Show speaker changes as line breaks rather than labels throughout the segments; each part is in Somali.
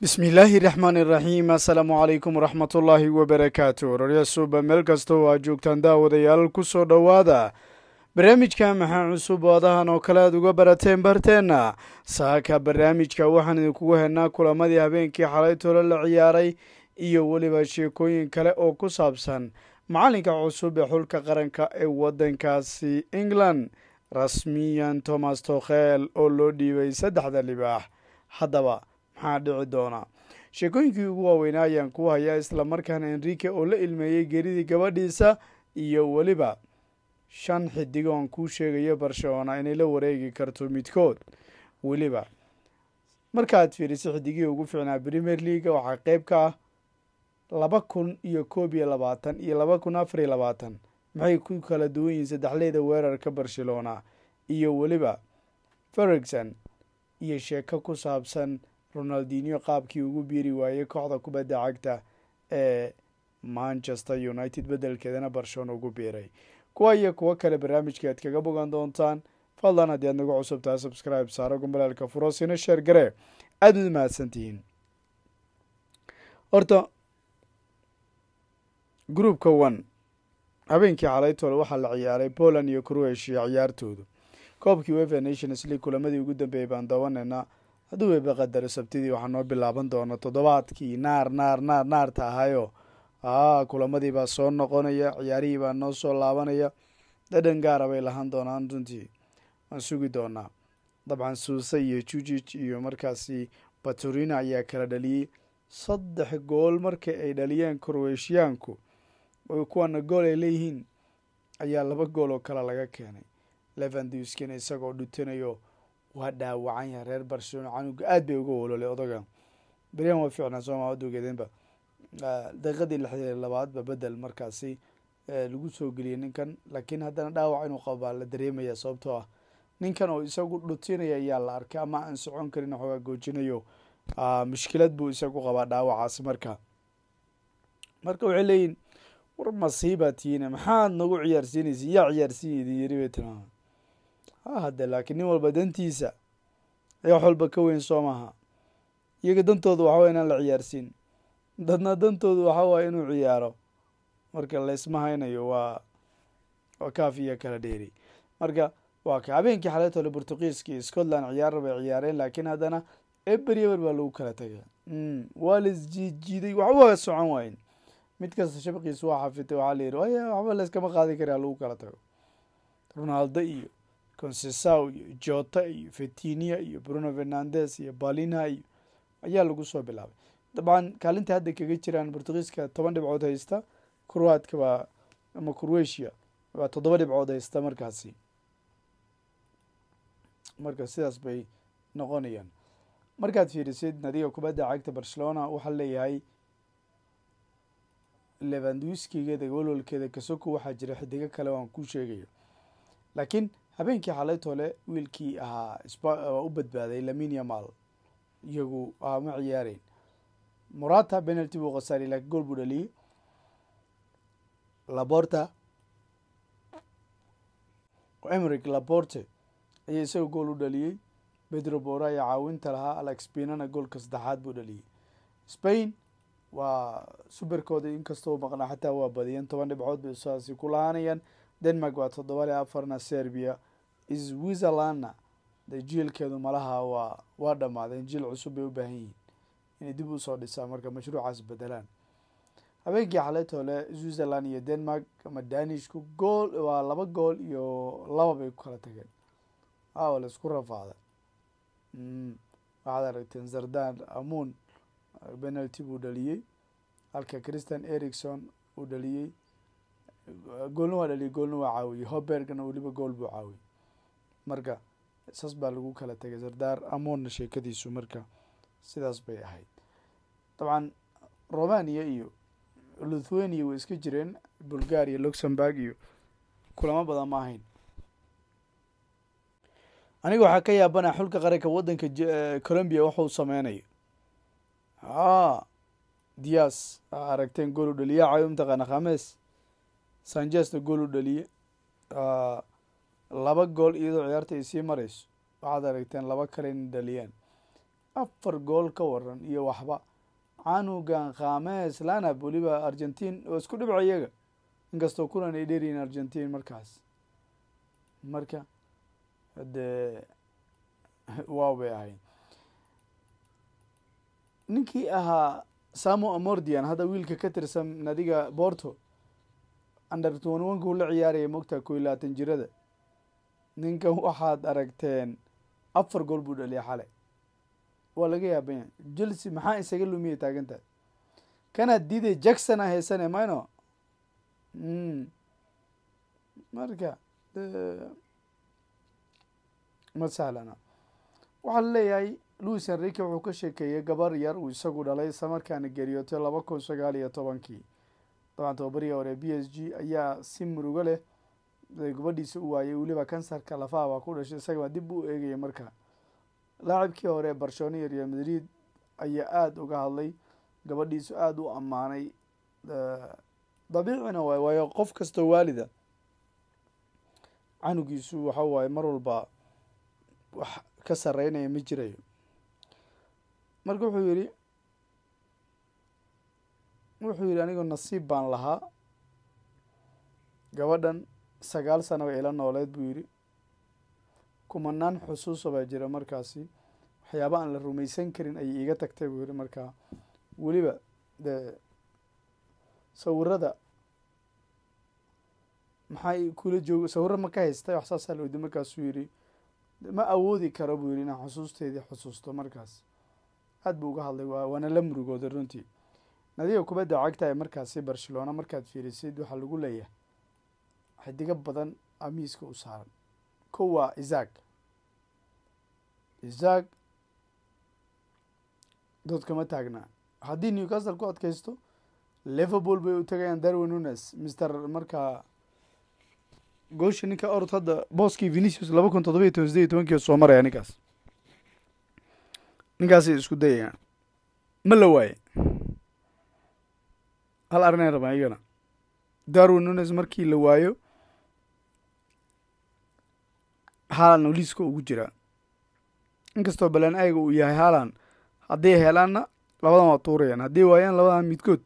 bismillaahi raxmaani raxiim assalaamu calaykum waraxmatullaahi wabarakaatu wararya suuba meel kasta oo aad joogtaan daawadayaal ku soo dhowaada barnaamijka maxaa cusub oo adahan oo kale aad uga barateen barteenna saaka barnaamijka waxaan idinkugu hennaa kulamadii habeenkii xalay la ciyaaray iyo weliba sheekooyin kale oo ku saabsan macalinka cusub ee xulka qaranka ee waddankaasi england rasmiyan tomas tokhel oo loo dhiibay saddexda libaax haddaba maxaa dhici doonaa sheekooyinkii ugu waaweynaa ayaan ku hayaa islamarkaana enrique oo la ilmeeyey geeridii gabadhiisa iyo weliba shan xidig xidigoon kuu sheegayo barcelona inay la wareegi karto midkood weliba markaad fiiriso xidigihii ugu ficnaa premier leaga waxaa qeyb ka ah laba kun iyo koob iyo labaatan iyo laba kun afar iyo labaatan maxay ku kala duwan yihiin saddexleyda weerarka barcelona iyo weliba ferigson iyo sheeko ku saabsan ronaldinio qaabkii ugu biiri waayey kooxda kubadda cagta ee manchester united beddelkeedana barshoon ugu biiray kuwa iyo kuwo kale barnaamijka aad kaga bogan doontaan fadlan haddii aad nagu cusubtaha subscribe saaro gombolaalka furosina sheergare garee aad ud mahadsantihiin horta groupka one habeenkii xalay waxaa la ciyaaray poland iyo croatia ciyaartoodu koobkii wefa nations league kulamadii ugu dambeeyey baan dawanayna hadduu weba qadaro sabtidii waxaa noo bilaaban doona toddobaadkii naar naar naar naarta ahayo aa kulamadii baa soo noqonaya ciyaarihii baa noo soo laabanaya dhadhan gaara ah bay lahaan doonaan runtii waan sugi doonaa dabcan suuse iyo jujij iyo markaasi baturina ayaa kala dhaliyey saddex gool marka ay dhaliyeen korweeshiyaanku kuwana gool ay leeyihiin ayaa laba gool oo kale laga keenay levanduskina isagoo dhutanayo waa dhaawacan yahay reer barcelona canuga aad bay uga wololay odaga beryan waa fiicnaa sooma adogeedeenba daqiiqadii lixdii labaadba bedel markaasi lagu soo geliyay ninkan laakiin haddana dhaawac inuu qabaa la dareemaya sababtoo ah ninkan oo isagu dhutinaya ayaa la arkay ama aan socon karin xoogaa goojinayo mushkilad buu isagu qabaa dhaawacaas marka marka waxay leeyihin war masiibaa tihiine maxaad nagu ciyaarsiinaysa yaa ciyaarsiinydi yiri bay tilmaamay hade laakiin nin walba dantiisa ay wax walba ka weyn soo maaha iyaga dantooda waxa waye inaan la ciyaarsiin dadna dantooda waxa waaye inuu ciyaaro marka laysma haynayo waa waa kaaf iyo kala dheeri marka waa ka habeenkii xaleetole le scotland ciyaar bay ciyaareen laakiin haddana eber eber baa lagu kala tegay hmm, waa lais jiidjiiday waxba waa socon waayen mid kasta shabqiisu waa xafitay waxaa la yidhi waya waxba layskama qaadi karaa lagu kala tago ronaldo iyo consesao iyo jota iyo fetinia iyo bruno fernandes iyo balina iyo ayaa lagu soo bilaabay dabcan kaalinta hadda kaga jiraan portugiiska toban dhibcood haysta croatka baa ama croatia waa toddoba dhibcood haysta markaasi marka sidaas bay noqonayaan markaad fiirisid nadiga kubadda cagta barcelona waxaa leeyahay levanduskigeeda walwalkeeda kasoku waxaa jira xidigo kale o aan ku sheegayo laakiin habeenkii xalaytole wiilkii ahaa u badbaaday laminia mal iyagu ma ciyaareen morata penalty buu khasaaray laakiin gool buu dhaliyey laborta emeric laborte ayaa isaga gool u dhaliyey bedro bora ayaa caawinta lahaa alex pinana goolka saddexaad buu dhaliyey spain waa suberkooda inkastoo maqnaa xataa waa badiyan toban dhibcood bay usaasi ku lahaanayaan denmark waa toddoba afarna serbia switzerlana de jiilkeedu malaha waa waa dhammaadeen jiil cusub bay u baahan yihiin inay dib usoo dhisaan marka mashruucaas bedelaan habeenkii xaletole le switzerland iyo denmark ama danishku gool waa laba gool iyo laba bay ku kala tageen waawa la isku rafaada mm, waxaad aragteen zardan amuun penalty buu dhaliyey halka christian ericson uu dhaliyey goolna waa dhaliyey goolna waa caawiyey hobergna weliba gool buu caawiyey marka saas baa lagu kala tegay sardaar amoonna sheekadiisu marka sidaas bay ahayd dabcan romania iyo lithuania way iska jireen bulgaria luxembourg iyo kulamo badan ma ahayn aniga waxaa ka yaabana xulka qaranka waddanka eh, colombia waxuu sameynayo a dias a aragteen gool u dhaliye cayo mataqaana khames sanjesna gool u dhaliye laba gool iyadoo ciyaarta ay sii marayso waxaad aragteen laba kale in dhaliyaan afar gool ka waran iyo waxba canugan khames lanab weliba argentin oo isku dhibca iyaga inkastoo kulan ay dheeryihiin argentin markaas marka dee waaw bay ahayd ninkii ahaa samo amordian hadda wiilka ka tirsan nadiga borto under twenty la ciyaaraya mogta koy labaatan jirada ninkan waxaad aragteen afar gool buu dhaliya xale waa laga yaabanya jelsi maxaa isaga lumiya taagantahay kanaad diiday jacksona ah haysane mayno hmm. marka ma sahlana waxaa laleeyahay louis henrike wuxuu ka sheekeeyey gabar yar uu isagu dhalay islamarkaana geeriyootay laba kun sagaal iyo tobankii dabcan tobabariga hore b s g ayaa si murugo leh gabadhiisa u waayey weliba kansarka lafaha baa ku dhashay isaga baa dib u eegaya marka laacibkii hore ee barcelona iyo real madrid ayaa aada uga hadlay gabadhiisu aada u ammaanay dabiicina waay waayo qof kasta waalida canugiisu waxa waaye mar walba wax ka sareynaya ma jirayo marka wuxuu yidhi wuxuu yidhi anigoo nasiib baan lahaa gabadhan sagaal sana way ila nooleed buu yidhi kumanaan xusuusa baa jira markaasi waxyaaba aan la rumaysan karin ayay iiga tagtay buu yidhi markaa weliba dee sawirada maxaa kula jooga sawirra ma ka haystay wax saasaa la weydi markaasuu yidhi ma awoodi karo buu yidhi inaan xusuusteedii xusuusto markaas aada buu uga hadlay waana la murugooda runtii nadiga kubadda cagta ee markaasi barcelona markaad fiirisid waxaa lagu leeyahay xidigo badan a miiska u saaran ko waa isaag isaag dood kama taagnaa haddii newcastle ku adkaysto liverpool bay u tagayaan darwin unes mister markaa goosha ninka orod hadda booskii venicius laba kun todoba iyo toban sideed iyo tobankii soo maraya ninkaas ninkaasay isku dayayaan ma la waaye hal arina rabaan iyana darwin unes markii la waayo haalan liiska ugu jira inkastoo balan ayga uu yahay haalan hadday helaanna labadan waa tuurayaan hadday waayaan labadan midkood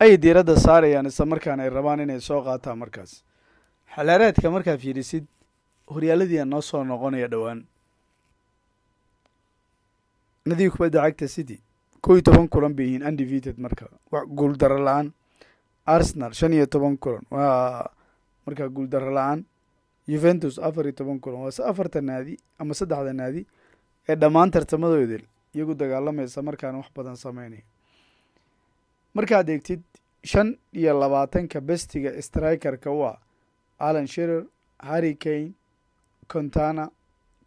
ayay diiradda saarayaan isla markaan ay rabaan inay soo qaataan markaas xalaareedka markaa fiidhisid horyaaladiia noo soo noqonaya dhowaan nadii kubadda cagta city kow toban kulan bay yihiin undefeated marka guul daro la-aan arsenal shan iyo toban kulan waa markaa guuldaro la-aan yuventus afar iyo toban kulan waa afarta naadi ama saddexda naadi ee dhammaan tartamadooda iyagu dagaalamaysa markaan wax badan sameynaya markaad eegtid shan iyo labaatanka bestiga strikerka u ah alan shirer harry kane contana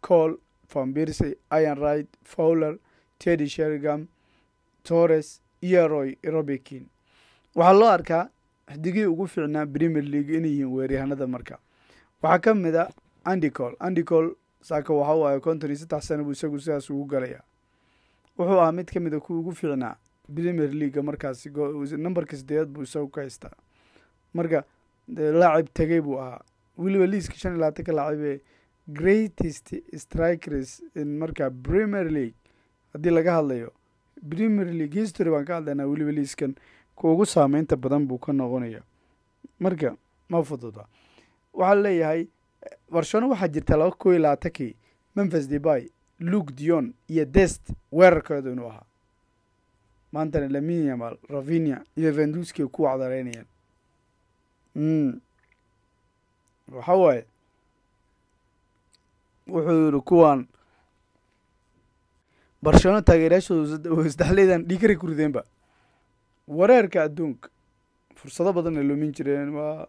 col van birsy iron right fowler teddy shergam torres iyo roy robikin waxaa loo arkaa xidigihii ugu fiicnaa premier league inay yihiin weeryahanada marka waxaa ka mid a ah andicol andicol saaka waxa uu ahay konton iyo saddex sana buu isagu sidaas ugu galaya wuxuu ahaa mid ka mid a ah kuwa ugu fiicnaa premier leaguega markaas nambarka sideedaad buu isagu ka haystaa marka laacib tegey buu ahaa weliba liiska shan iyo labaatanka laacib ee greatest strikers in marka premier league haddii laga hadlayo premier league history baan ka hadlaynaa weliba liiskan kuwa ugu saameynta badan buu ka noqonayaa marka ma fududa waxaa leeyahay barshano waxaa jirta laba kow iyo labaatankii memfes debay luke dion iyo dest weerarkooda inuu ahaa maantana laminiamal ravinia iyo venduski ku wacdaraynayaan waxa waaye wuxuu yihi kuwaan barshano taageerayaashooda isdexleydan dhiigari gurdeenba wareerka adduunka fursado badanna lumin jireen waa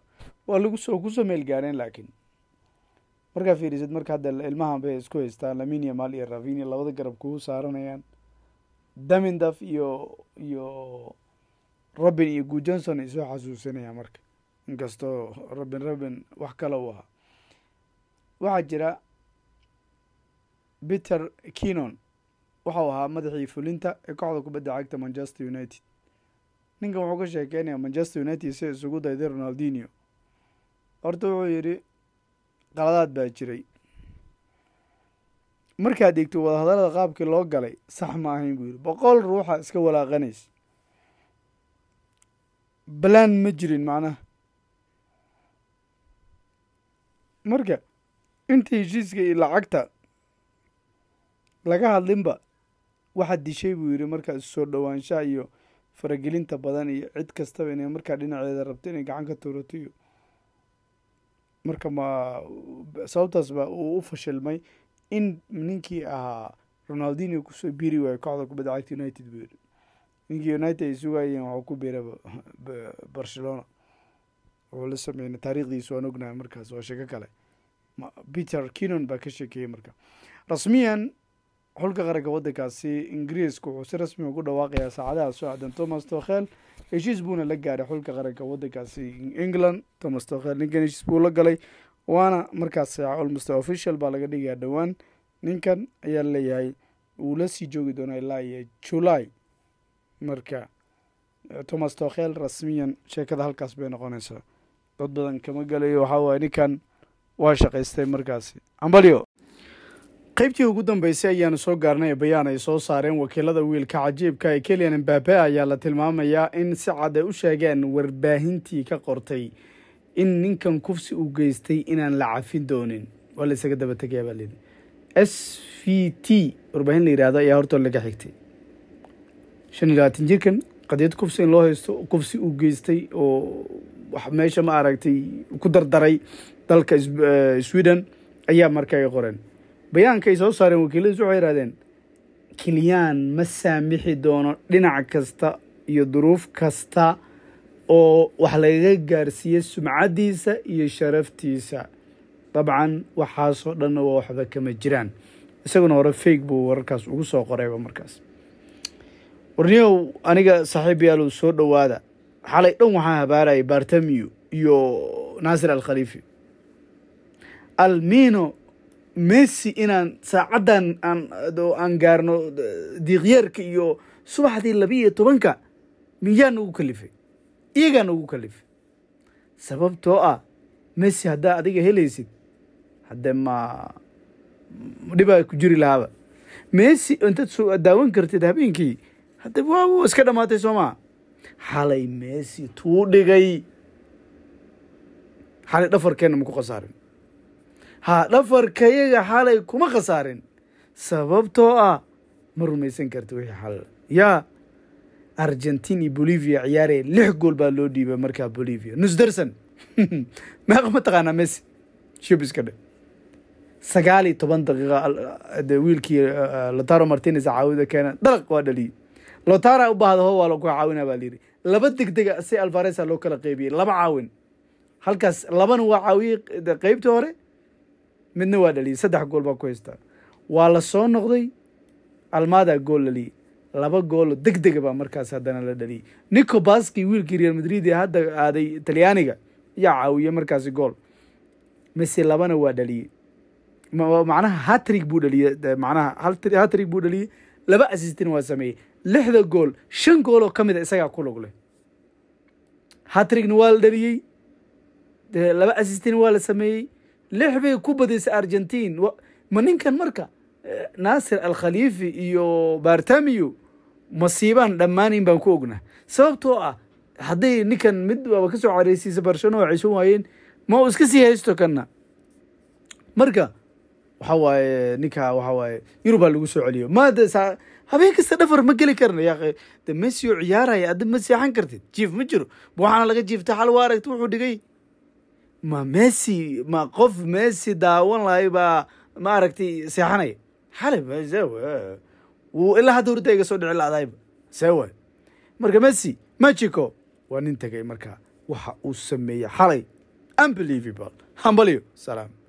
waa lagu soo ku soo meel gaareen laakiin markaa fiirisid marka hadda ilmahan bay isku haystaan laminia mal iyo ravinia labada garab kugu saaranayaan damindaf iyo iyo robin iyo gujonson johnson ay soo xasuusanayaan marka inkastoo robin robin wax kale u ahaa waxaa jira peter kenon waxau ahaa madaxii fulinta ee kooxda kubadda cagta manchester united ninkan wuxuu ka sheekeynaya manchester united se isugu dayday ronaldinio horta wuxuu yidhi qaladaad baa jiray markaad eegto wadahadallada qaabkii loo galay sax ma ahayn buu yidhi boqol ruuxa iska walaaqanays balaan ma jirin macnaha marka inta heshiiska iyo lacagta laga hadlinba waxaa dishay buu yidhi marka isu soo dhowaanshaha iyo faragelinta badan iyo cid kastaba inay markaa dhinaceeda rabto inay gacan ka tuurato iyo marka ma sababtaas ba uu u fashilmay in ninkii ahaa ronaldino kusoo biiri waayo kooxda kubadda cagta united buu yidhi ninkii united ay sugayeen waxuu ku biiraba barcelona wuxuu la sameynay taariikhdiisu waan ognahay markaas waa sheeko kale peter kinon baa ka sheekeeyey marka rasmiyan xulka qaranka waddankaasi ingiriisku wuxuu si rasmi ugu dhawaaqayaa saacadaha soo aadan thomas tokhel heshiis buuna la gaaray xulka qaranka waddankaasi england thomas tokhel ninkan heshiis buu la galay waana markaas almost official baa laga dhigayaa dhowaan ninkan ayaa leeyahay wuu la sii joogi doonaa ilaa iyo julaay marka thomas tokhel rasmiyan sheekada halkaas bay noqonaysaa dad badan kama galayo waxaa waaye ninkan waa shaqaystay markaasi ambalyo qaybtii ugu dambeysay ayaanu soo gaarnay bayaan ay soo saareen wakiilada wiilka cajiibka ee keliyan imbabe ayaa la tilmaamayaa in si cad ay u sheegeen warbaahintii ka qortay in ninkan kufsi uu geystay inaan la cafin doonin waa la isaga daba tegayaa baa layidhi s v t warbaahin la yidhaahdo ayaa hortoo laga xigtay shan iyo labaatan jirkan qadiyad kufsi in loo haysto kufsi uu geystay oo wax meesha ma aragtay ku dardaray dalka eh, sweden ayaa marka ay qoreen bayaankay soo saareen wakiiladiis waxay ihahdeen kiliyaan ma saamixi doono dhinac kasta iyo duruuf kasta oo wax lagaga gaarsiiya sumcaddiisa iyo sharaftiisa dabcan waxaasoo dhanna waa waxba kama jiraan isaguna hore feeg buu wararkaas ugu soo qorayba markaas warniyow aniga saaxiib soo dhowaada xalay dhan waxaa habaarayay bartamiyo iyo naasir alkhaliifi almino messi inaan saacadan aan gaarno diiqyeerka iyo subaxdii labiiyo tobanka miyaa nagu kalifay iyagaa nagu kalifay sababtoo ah messi haddaa adiga helaysid haddee ma dhibaa ku jiri lahaaba messi intaad daawan kartid habeenkii hadde waa iska dhammaatay soo maa xalay messi tuu dhigay xalay dhafarkeenna maku khasaarin ha dhafarkayaga xalay kuma khasaarin sababtoo ah ma rumaysan karta wixii xal yaa argentin iyo bolivia ciyaaree lix gool baa loo dhiibay markaa bolivia nusdarsan meeqa ma taqaanaa messi shub dhe sagaal iyo toban daqiiqa eh, de wiilkii eh, eh, lotaro martinez caawida keena dalaq waa dhaliyey lotara u baahda ho waa laku caawinaa baa layidhi laba degdega si alvaresa loo kala qeybiyey laba caawin halkaas labana waa caawiyey qeybtii hore midna waa dhaliyay saddex gool baa ku haystaa waa la soo noqday almada gool dhaliyey laba goolo deg dega baa markaas haddana la dhaliyey nico baski wiilkii real madrid ee hadda aaday talyaaniga ayaa caawiyey markaasi gool mise labana waa dhaliyey macnaha hatrig buu dhaliyey macnaha hatrig buu dhaliyey laba asistin waa sameeyey lixda gool shan gooloo ka mid a isagaa ku lug leh hatrigna waa la dhaliyey laba asistin waa la sameeyey lix bay ku badaysay argentine ma ninkan marka e, naasir alkhaliifi iyo bartamiyo masiibaan dhammaanayn baan ku ognaa sababtoo ah hadday ninkan mid kasoo ka soo careysiisa barshano ceshan waayeen ma uu iska sii haysto kanna marka waxaa waaye ninkaa waxaa waaye yurubaa lagu soo celiyo maada saa habeen kasta dhafar ma geli karna yaa de messi oo ciyaaraya adda ma seexan kartid jiif ma jiro waxaana laga jiifta xal waa aragti wuxuu dhigay ma messi ma qof messi daawan lahay baa maaragtay seexanaya xalay ilaa hadda horta iga soo dhici lacdayba sewa marka messi mexico waa nin tegay marka waxa uu sameeyey xalay unbelievable hambaliyo salaam